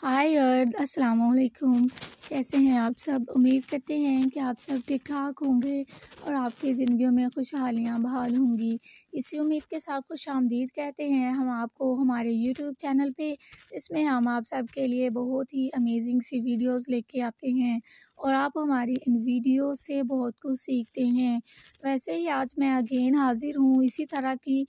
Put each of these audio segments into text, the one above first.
हाय अर्द अस्सलाम वालेकुम कैसे हैं आप सब उम्मीद करते हैं कि आप सब ठीक ठाक होंगे और आपके ज़िंदगियों में खुशहालियाँ बहाल होंगी इसी उम्मीद के साथ खुश आमदीद कहते हैं हम आपको हमारे यूट्यूब चैनल पे इसमें हम आप सब के लिए बहुत ही अमेजिंग सी वीडियोस लेके आते हैं और आप हमारी इन वीडियो से बहुत कुछ सीखते हैं वैसे ही आज मैं अगेन हाज़िर हूँ इसी तरह की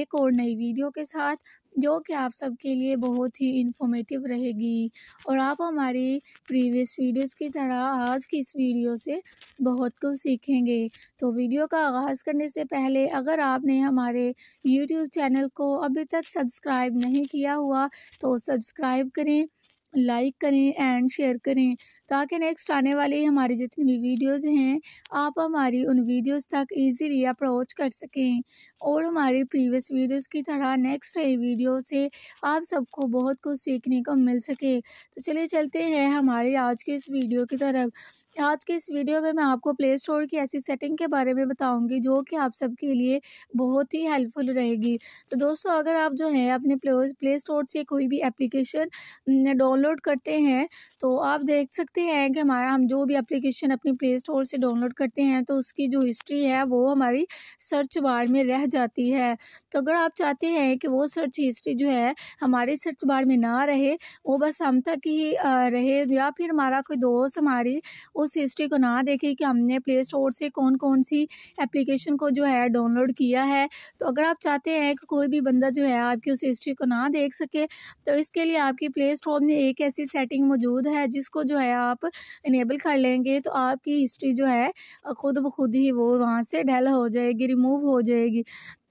एक और नई वीडियो के साथ जो कि आप सबके लिए बहुत ही इन्फॉर्मेटिव रहेगी और आप हमारी प्रीवियस वीडियोस की तरह आज की इस वीडियो से बहुत कुछ सीखेंगे तो वीडियो का आगाज़ करने से पहले अगर आपने हमारे यूट्यूब चैनल को अभी तक सब्सक्राइब नहीं किया हुआ तो सब्सक्राइब करें लाइक करें एंड शेयर करें ताकि नेक्स्ट आने वाली हमारे जितनी भी वीडियोस हैं आप हमारी उन वीडियोस तक इजीली अप्रोच कर सकें और हमारी प्रीवियस वीडियोस की तरह नेक्स्ट वीडियो से आप सबको बहुत कुछ सीखने को मिल सके तो चलिए चलते हैं हमारे आज के इस वीडियो की तरफ आज के इस वीडियो में मैं आपको प्ले स्टोर की ऐसी सेटिंग के बारे में बताऊंगी जो कि आप सबके लिए बहुत ही हेल्पफुल रहेगी तो दोस्तों अगर आप जो है अपने प्ले स्टोर से कोई भी एप्लीकेशन डाउन डाउनलोड करते हैं तो आप देख सकते हैं कि हमारा हम जो भी एप्लीकेशन अपने प्ले स्टोर से डाउनलोड करते हैं तो उसकी जो हिस्ट्री है वो हमारी सर्च बार में रह जाती है तो अगर आप चाहते हैं कि वो सर्च हिस्ट्री जो है हमारे सर्च बार में ना रहे वो बस हम तक ही रहे या फिर हमारा कोई दोस्त हमारी उस हिस्ट्री को ना देखे कि हमने प्ले स्टोर से कौन कौन सी एप्लीकेशन को जो है डाउनलोड किया है तो अगर आप चाहते हैं कि कोई भी बंदा जो है आपकी उस हिस्ट्री को ना देख सके तो इसके लिए आपकी प्ले स्टोर में एक एक ऐसी सेटिंग मौजूद है जिसको जो है आप इनेबल कर लेंगे तो आपकी हिस्ट्री जो है ख़ुद ब खुद ही वो वहाँ से डल हो जाएगी रिमूव हो जाएगी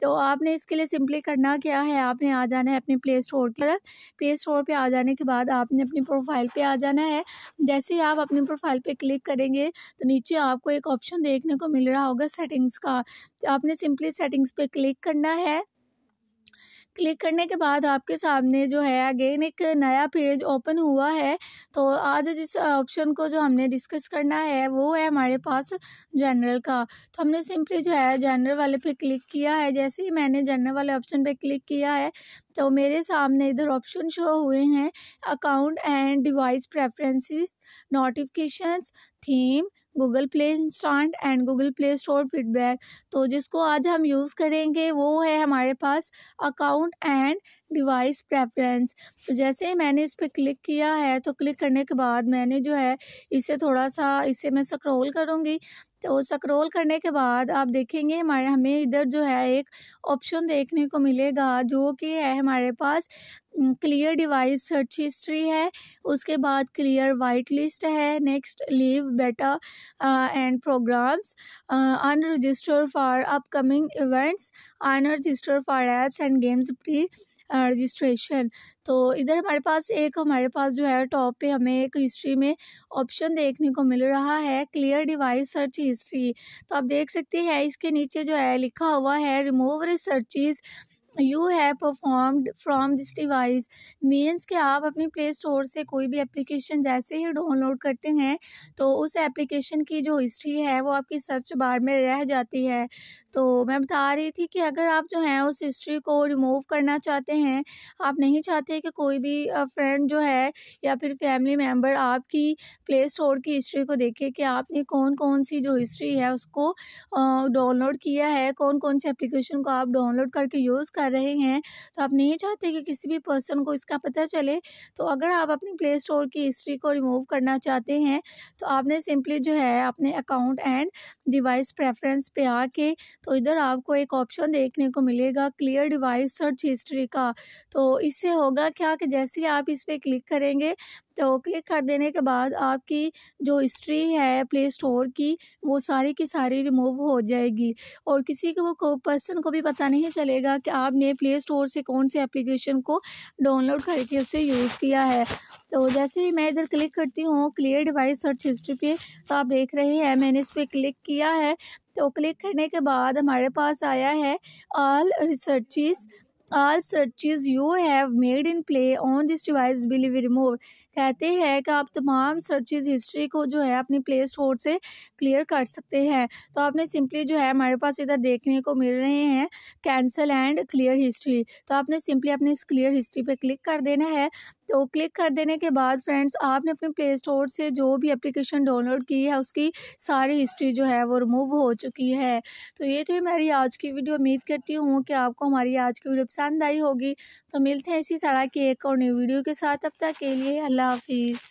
तो आपने इसके लिए सिंपली करना क्या है आपने आ जाना है अपने प्ले स्टोर की तरफ प्ले स्टोर पर आ जाने के बाद आपने अपनी प्रोफाइल पे आ जाना है जैसे ही आप अपनी प्रोफाइल पे क्लिक करेंगे तो नीचे आपको एक ऑप्शन देखने को मिल रहा होगा सेटिंग्स का तो आपने सिंपली सेटिंग्स पे क्लिक करना है क्लिक करने के बाद आपके सामने जो है अगेन एक नया पेज ओपन हुआ है तो आज जिस ऑप्शन को जो हमने डिस्कस करना है वो है हमारे पास जनरल का तो हमने सिंपली जो है जनरल वाले पे क्लिक किया है जैसे ही मैंने जनरल वाले ऑप्शन पे क्लिक किया है तो मेरे सामने इधर ऑप्शन शो हुए हैं account and device preferences notifications theme Google Play Instant and Google Play Store feedback तो जिसको आज हम यूज़ करेंगे वो है हमारे पास अकाउंट एंड डिवाइस प्रेफरेंस तो जैसे ही मैंने इस पर क्लिक किया है तो क्लिक करने के बाद मैंने जो है इसे थोड़ा सा इसे मैं स्क्रॉल करूँगी तो स्क्रॉल करने के बाद आप देखेंगे हमारे हमें इधर जो है एक ऑप्शन देखने को मिलेगा जो कि है हमारे पास क्लियर डिवाइस सर्च हिस्ट्री है उसके बाद क्लियर वाइट लिस्ट है next leave beta and programs unregister for upcoming events unregister for apps and games pre registration तो इधर हमारे पास एक हमारे पास जो है टॉप पे हमें एक हिस्ट्री में ऑप्शन देखने को मिल रहा है क्लियर डिवाइस सर्च हिस्ट्री तो आप देख सकते हैं इसके नीचे जो है लिखा हुआ है remove researches you have performed from this device means कि आप अपने प्ले स्टोर से कोई भी एप्लीकेशन जैसे ही डाउनलोड करते हैं तो उस एप्लीकेशन की जो हिस्ट्री है वो आपकी सर्च बार में रह जाती है तो मैं बता रही थी कि अगर आप जो है उस हिस्ट्री को रिमूव करना चाहते हैं आप नहीं चाहते कि कोई भी फ्रेंड जो है या फिर फैमिली मेम्बर आपकी प्ले स्टोर की हिस्ट्री को देखे कि आपने कौन कौन सी जो हिस्ट्री है उसको डाउनलोड किया है कौन कौन सी एप्लीकेशन को आप डाउनलोड करके यूज़ कर कर रहे हैं तो आप नहीं चाहते कि किसी भी पर्सन को इसका पता चले तो अगर आप अपनी प्ले स्टोर की हिस्ट्री को रिमूव करना चाहते हैं तो आपने सिंपली जो है अपने अकाउंट एंड डिवाइस प्रेफरेंस पे आके तो इधर आपको एक ऑप्शन देखने को मिलेगा क्लियर डिवाइस सर्च हिस्ट्री का तो इससे होगा क्या कि जैसे ही आप इस पर क्लिक करेंगे तो क्लिक कर देने के बाद आपकी जो हिस्ट्री है प्ले स्टोर की वो सारी की सारी रिमूव हो जाएगी और किसी को पर्सन को भी पता नहीं चलेगा कि आप आपने प्ले स्टोर से कौन से एप्लीकेशन को डाउनलोड करके उसे यूज़ किया है तो जैसे ही मैं इधर क्लिक करती हूँ क्लियर डिवाइस सर्च हिस्ट्री पे तो आप देख रहे हैं मैंने इस पर क्लिक किया है तो क्लिक करने के बाद हमारे पास आया है all researches are searches you have made in Play on this device will be remove कहते हैं कि आप तमाम सर्चेज हिस्ट्री को जो है अपने प्ले स्टोर से क्लियर कर सकते हैं तो आपने सिंपली जो है हमारे पास इधर देखने को मिल रहे हैं कैंसल एंड क्लियर हिस्ट्री तो आपने सिंपली अपने इस क्लियर हिस्ट्री पे क्लिक कर देना है तो क्लिक कर देने के बाद फ्रेंड्स आपने अपने प्ले स्टोर से जो भी एप्लीकेशन डाउनलोड की है उसकी सारी हिस्ट्री जो है वो रिमूव हो चुकी है तो ये थी मेरी आज की वीडियो उम्मीद करती हूँ कि आपको हमारी आज की वीडियो पसंद आई होगी तो मिलते हैं इसी तरह की एक और न्यू वीडियो के साथ अब तक के लिए अल्लाह हाफिज़